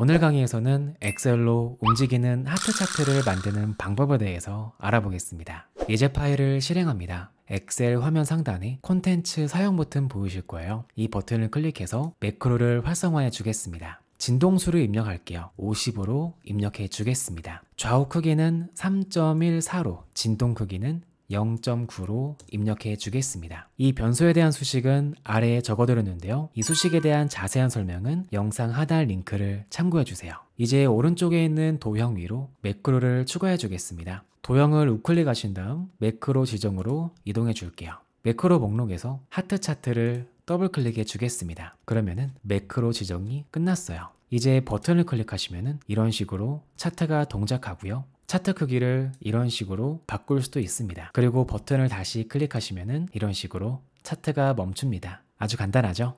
오늘 강의에서는 엑셀로 움직이는 하트 차트를 만드는 방법에 대해서 알아보겠습니다. 예제 파일을 실행합니다. 엑셀 화면 상단에 콘텐츠 사용 버튼 보이실 거예요. 이 버튼을 클릭해서 매크로를 활성화해 주겠습니다. 진동수를 입력할게요. 50으로 입력해 주겠습니다. 좌우 크기는 3.14로 진동 크기는 0.9로 입력해 주겠습니다. 이 변수에 대한 수식은 아래에 적어드렸는데요. 이 수식에 대한 자세한 설명은 영상 하단 링크를 참고해 주세요. 이제 오른쪽에 있는 도형 위로 매크로를 추가해 주겠습니다. 도형을 우클릭하신 다음 매크로 지정으로 이동해 줄게요. 매크로 목록에서 하트 차트를 더블 클릭해 주겠습니다. 그러면은 매크로 지정이 끝났어요. 이제 버튼을 클릭하시면은 이런 식으로 차트가 동작하고요. 차트 크기를 이런 식으로 바꿀 수도 있습니다. 그리고 버튼을 다시 클릭하시면 이런 식으로 차트가 멈춥니다. 아주 간단하죠?